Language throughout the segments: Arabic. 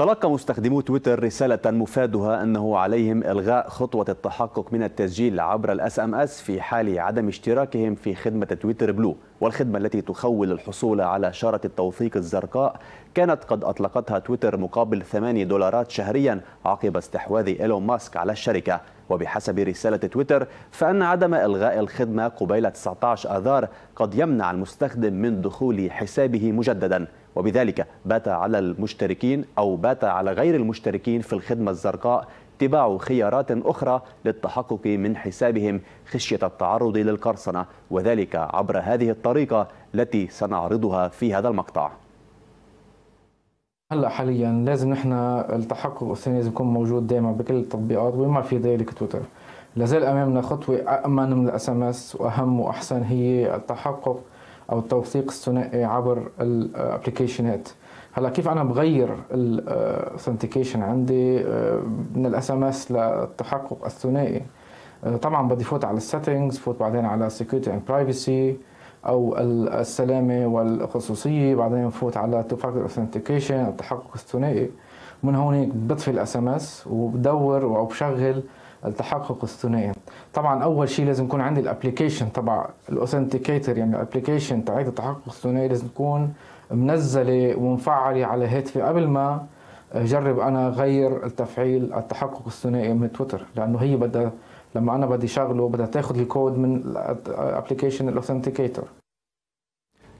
تلقى مستخدمو تويتر رسالة مفادها أنه عليهم إلغاء خطوة التحقق من التسجيل عبر الاس ام اس في حال عدم اشتراكهم في خدمة تويتر بلو والخدمة التي تخول الحصول على شارة التوثيق الزرقاء كانت قد أطلقتها تويتر مقابل 8 دولارات شهريا عقب استحواذ إيلون ماسك على الشركة وبحسب رسالة تويتر فإن عدم إلغاء الخدمة قبيل 19 آذار قد يمنع المستخدم من دخول حسابه مجددا وبذلك بات على المشتركين أو بات على غير المشتركين في الخدمة الزرقاء اتباع خيارات أخرى للتحقق من حسابهم خشية التعرض للقرصنة وذلك عبر هذه الطريقة التي سنعرضها في هذا المقطع هلا حاليا لازم نحن التحقق الثاني لازم يكون موجود دائما بكل التطبيقات وما في ذلك تويتر لازال امامنا خطوه امن من الاس ام اس واهم واحسن هي التحقق او التوثيق الثنائي عبر الابلكيشنات هلا كيف انا بغير الاوثنتيكيشن عندي آه، من الاس ام اس للتحقق الثنائي آه، طبعا بدي فوت على السيتنجز فوت بعدين على سكيورتي اند برايفسي او السلامه والخصوصيه بعدين فوت على تو فاكتور اوثنتيكيشن التحقق الثنائي من هون بطفي الاس ام اس وبدور وبشغل التحقق الثنائي طبعا اول شيء لازم يكون عندي الابلكيشن تبع الاوثنتيكيتر يعني الابلكيشن تاعت التحقق الثنائي لازم تكون منزله ومفعله على هاتفي قبل ما اجرب انا غير التفعيل التحقق الثنائي من تويتر لانه هي بدها لما انا بدي شغله بدها تاخذ الكود من الابلكيشن الاوثنتيكيتر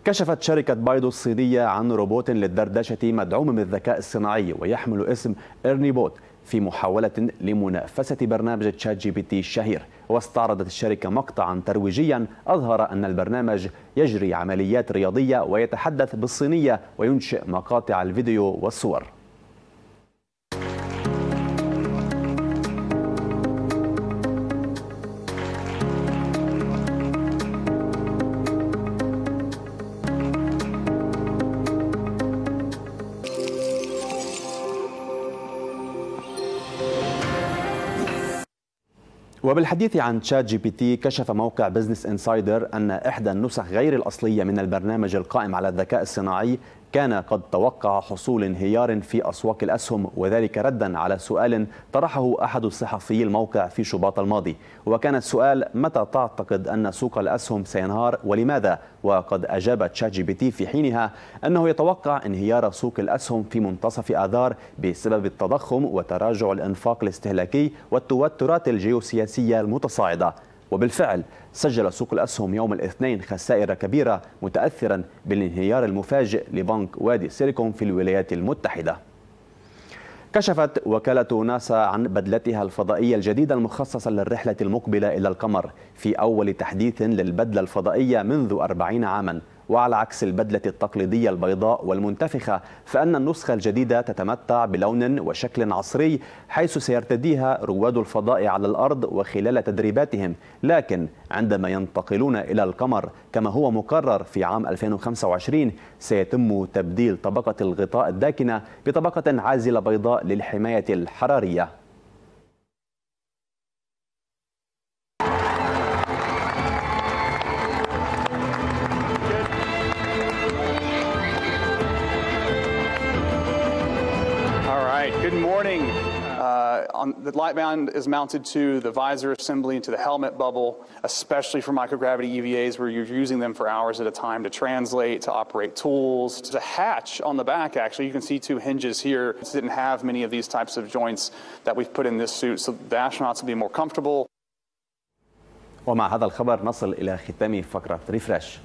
كشفت شركة بايدو الصينية عن روبوت للدردشة مدعوم من الذكاء الصناعي ويحمل اسم إرني بوت في محاولة لمنافسة برنامج تشات جي بي تي الشهير واستعرضت الشركة مقطعا ترويجيا أظهر أن البرنامج يجري عمليات رياضية ويتحدث بالصينية وينشئ مقاطع الفيديو والصور وبالحديث عن تشات جي بي تي كشف موقع بزنس انسايدر أن إحدى النسخ غير الأصلية من البرنامج القائم على الذكاء الصناعي كان قد توقع حصول انهيار في أسواق الأسهم وذلك ردا على سؤال طرحه أحد الصحفي الموقع في شباط الماضي وكان السؤال متى تعتقد أن سوق الأسهم سينهار ولماذا وقد أجاب تشات جي بي تي في حينها أنه يتوقع انهيار سوق الأسهم في منتصف آذار بسبب التضخم وتراجع الإنفاق الاستهلاكي والتوترات الجيوسياسية المتصاعدة وبالفعل سجل سوق الأسهم يوم الاثنين خسائر كبيرة متأثرا بالانهيار المفاجئ لبنك وادي سيليكون في الولايات المتحدة كشفت وكالة ناسا عن بدلتها الفضائية الجديدة المخصصة للرحلة المقبلة إلى القمر في أول تحديث للبدلة الفضائية منذ 40 عاما وعلى عكس البدلة التقليدية البيضاء والمنتفخة فأن النسخة الجديدة تتمتع بلون وشكل عصري حيث سيرتديها رواد الفضاء على الأرض وخلال تدريباتهم لكن عندما ينتقلون إلى القمر كما هو مقرر في عام 2025 سيتم تبديل طبقة الغطاء الداكنة بطبقة عازلة بيضاء للحماية الحرارية uh, on the light band is mounted to the visor assembly and to the helmet bubble, especially for microgravity EVAs where you're using them for hours at a time to translate, to operate tools. There's a hatch on the back, actually. You can see two hinges here. It didn't have many of these types of joints that we've put in this suit, so the astronauts will be more comfortable. ومع هذا الخبر نصل إلى ختام فقرة ريفرش